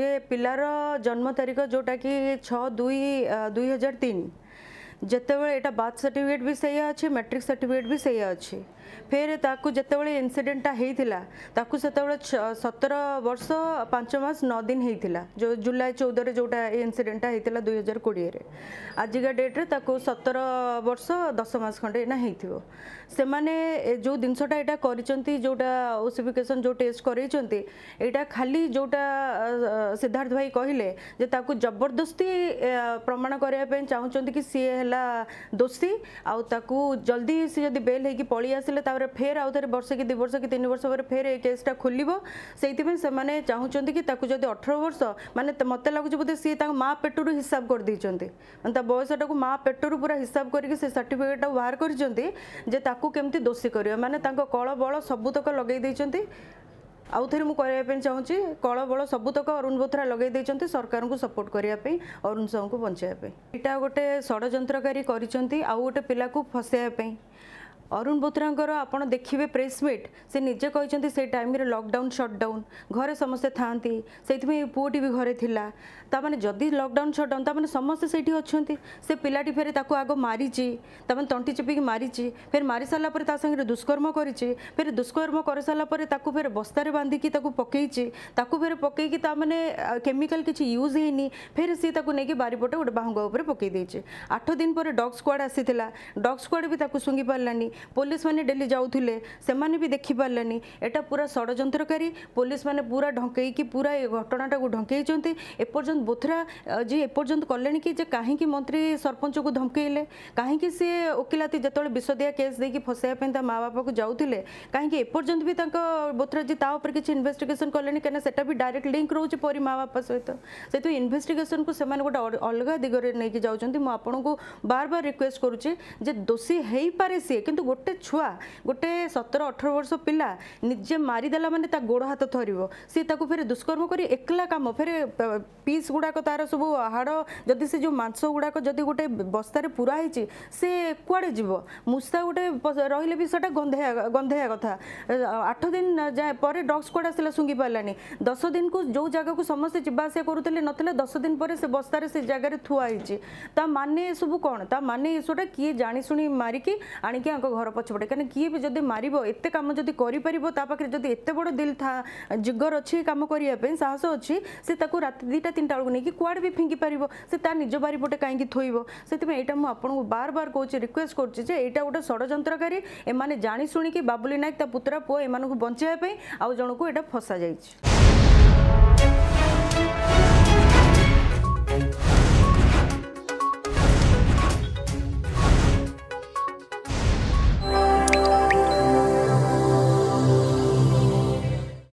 ये पिलार जन्म तारीख जोटा कि छः दुई दुई हजार तीन ଯେତେବେଳେ ଏଇଟା ବାର୍ଥ ସାର୍ଟିଫିକେଟ୍ ବି ସେଇଆ ଅଛି ମାଟ୍ରିକ୍ ସାର୍ଟିଫିକେଟ୍ ବି ସେଇଆ ଅଛି ଫେର୍ ତାକୁ ଯେତେବେଳେ ଇନ୍ସିଡେଣ୍ଟଟା ହେଇଥିଲା ତାକୁ ସେତେବେଳେ ସତର ବର୍ଷ ପାଞ୍ଚ ମାସ ନଅ ଦିନ ହେଇଥିଲା ଯେଉଁ ଜୁଲାଇ ଚଉଦରେ ଯେଉଁଟା ଏ ଇନ୍ସିଡେଣ୍ଟଟା ହେଇଥିଲା ଦୁଇ ହଜାର କୋଡ଼ିଏରେ ଆଜିକା ଡେଟ୍ରେ ତାକୁ ସତର ବର୍ଷ ଦଶ ମାସ ଖଣ୍ଡେ ଏଇନା ହେଇଥିବ ସେମାନେ ଯେଉଁ ଜିନିଷଟା ଏଇଟା କରିଛନ୍ତି ଯେଉଁଟା ଓସିଫିକେସନ୍ ଯେଉଁ ଟେଷ୍ଟ କରେଇଛନ୍ତି ଏଇଟା ଖାଲି ଯେଉଁଟା ସିଦ୍ଧାର୍ଥ ଭାଇ କହିଲେ ଯେ ତାକୁ ଜବରଦସ୍ତି ପ୍ରମାଣ କରିବା ପାଇଁ ଚାହୁଁଛନ୍ତି କି ସିଏ ହେଲା ହେଲା ଦୋଷୀ ଆଉ ତାକୁ ଜଲ୍ଦି ସେ ଯଦି ବେଲ୍ ହେଇକି ପଳେଇ ଆସିଲେ ତାପରେ ଫେର ଆଉ ଥରେ ବର୍ଷେ କି ଦୁଇ ବର୍ଷ କି ତିନି ବର୍ଷ ପରେ ଫେର୍ ଏ କେସ୍ଟା ଖୋଲିବ ସେଇଥିପାଇଁ ସେମାନେ ଚାହୁଁଛନ୍ତି କି ତାକୁ ଯଦି ଅଠର ବର୍ଷ ମାନେ ମୋତେ ଲାଗୁଛି ବୋଧେ ସିଏ ତାଙ୍କ ମା ପେଟରୁ ହିସାବ କରିଦେଇଛନ୍ତି ମାନେ ତା ବୟସଟାକୁ ମା ପେଟରୁ ପୁରା ହିସାବ କରିକି ସେ ସାର୍ଟିଫିକେଟ୍ଟାକୁ ବାହାର କରିଛନ୍ତି ଯେ ତାକୁ କେମିତି ଦୋଷୀ କରିବ ମାନେ ତାଙ୍କ କଳ ବଳ ସବୁତକ ଲଗେଇ ଦେଇଛନ୍ତି ଆଉ ଥରେ ମୁଁ କରିବା ପାଇଁ ଚାହୁଁଛି କଳବଳ ସବୁତକ ଅରୁଣ ବୋଥ୍ରା ଲଗାଇ ଦେଇଛନ୍ତି ସରକାରଙ୍କୁ ସପୋର୍ଟ କରିବା ପାଇଁ ଅରୁଣ ସାହୁଙ୍କୁ ବଞ୍ଚାଇବା ପାଇଁ ଏଇଟା ଗୋଟେ ଷଡ଼ଯନ୍ତ୍ରକାରୀ କରିଛନ୍ତି ଆଉ ଗୋଟେ ପିଲାକୁ ଫସାଇବା ପାଇଁ অরুণ বোত্রাঙ্কর আপনার দেখবে প্রেস মিট সে নিজে কিন্তু সেই টাইমে লকডাউন সটডাউন ঘরে সমস্তে থাকে সেইপা পুটি বি ঘরে লা তা মানে যদি লকডাউন সটডাউন তা মানে সমস্তে সেইটি অনেক সে পিলাটি ফের তাকে আগ মারিছি তা মানে তন্টি চেপিক মারিছি ফের মারি সারা পরে তা সঙ্গে দুষ্কর্ম করেছি ফের দুষ্কর্ম করে সারা পরে তাকে ফের বস্তার বাঁধিকি তাকে পকাইছি তাকে ফের পকাইকি তা মানে কেমিকাল কিছু ইউজ হয়নি ফের সি তাকে নিয়ে বারিপটে গোটে বাহুঙ্গা উপরে পকাই দিয়েছে আঠ দিন পরে ডগ স্কোয়াড আসি ডগ স্কোয়াড বি তাকে শুঙ্গি পারি पुलिस मैंने डेली जाऊे से देखिपारे एटा पूरा षड़ी पुलिस मैंने पूरा ढंकई पूरा घटनाटा को ढंकई एपर्तंत बोथरा जी एपर्तंत कले कि कहीं मंत्री सरपंच को धमकईले कहीं सी ओकिलाती जिते विषदिया केस देखिए कि फसाइवाई माँ बापा को जाते कहीं एपर्तंत भी बोथराजी ताप किसी इनभेस्टिगेसन कले क्या से डायरेक्ट लिंक रोचे पर माँ बापा सहित से इनभेस्टिगेसन को गोटे अलग दिगरे नहीं कि जाऊँ मुझे बार बार रिक्वेस्ट करुचे दोषी हो पारे सी कि ଗୋଟେ ଛୁଆ ଗୋଟେ ସତର ଅଠର ବର୍ଷ ପିଲା ନିଜେ ମାରିଦେଲା ମାନେ ତା ଗୋଡ଼ ହାତ ଥରିବ ସିଏ ତାକୁ ଫେରେ ଦୁଷ୍କର୍ମ କରି ଏକଲା କାମ ଫେରେ ପିସ୍ ଗୁଡ଼ାକ ତାର ସବୁ ହାଡ଼ ଯଦି ସେ ଯେଉଁ ମାଂସ ଗୁଡ଼ାକ ଯଦି ଗୋଟେ ବସ୍ତାରେ ପୁରା ହେଇଛି ସେ କୁଆଡ଼େ ଯିବ ମୂଷା ଗୋଟେ ରହିଲେ ବି ସେଟା ଗନ୍ଧେଆ ଗନ୍ଧେଆ କଥା ଆଠ ଦିନ ଯାଏ ପରେ ଡଗ୍ ସ୍କ୍ୱାଡ୍ ଆସିଲା ଶୁଙ୍ଘି ପାରିଲାନି ଦଶ ଦିନକୁ ଯେଉଁ ଜାଗାକୁ ସମସ୍ତେ ଯିବା ଆସିବା କରୁଥିଲେ ନଥିଲା ଦଶ ଦିନ ପରେ ସେ ବସ୍ତାରେ ସେ ଜାଗାରେ ଥୁଆ ହେଇଛି ତା ମାନେ ଏସବୁ କ'ଣ ତା ମାନେ ଏସବୁଟା କିଏ ଜାଣିଶୁଣି ମାରିକି ଆଣିକି ଆଙ୍କ ঘর পছপটে কারণ কিয়ে ବି ଯଦି ମାରିବ ଏତେ କାମ ଯଦି କରିପାରିବ ତା ପାଖରେ ଯଦି ଏତେ ବଡ଼ ଦିଲ୍ ଜିଗର ଅଛି କାମ କରିବା ପାଇଁ ସାହସ ଅଛି ସେ ତାକୁ ରାତି ଦୁଇଟା ତିନିଟା ବେଳକୁ ନେଇକି କୁଆଡ଼େ ବି ଫିଙ୍ଗି ପାରିବ ସେ ତା ନିଜ ବାରିପଟେ କାହିଁକି ଥୋଇବ ସେଥିପାଇଁ ଏଇଟା ମୁଁ ଆପଣଙ୍କୁ ବାର ବାର କହୁଛି ରିକ୍ୱେଷ୍ଟ କରୁଛି ଯେ ଏଇଟା ଗୋଟେ ଷଡ଼ଯନ୍ତ୍ରକାରୀ ଏମାନେ ଜାଣି ଶୁଣିକି ବାବୁଲି ନାୟକ ତା ପୁତୁରା ପୁଅ ଏମାନଙ୍କୁ ବଞ୍ଚାଇବା ପାଇଁ ଆଉ ଜଣକୁ ଏଇଟା ଫସାଯାଇଛି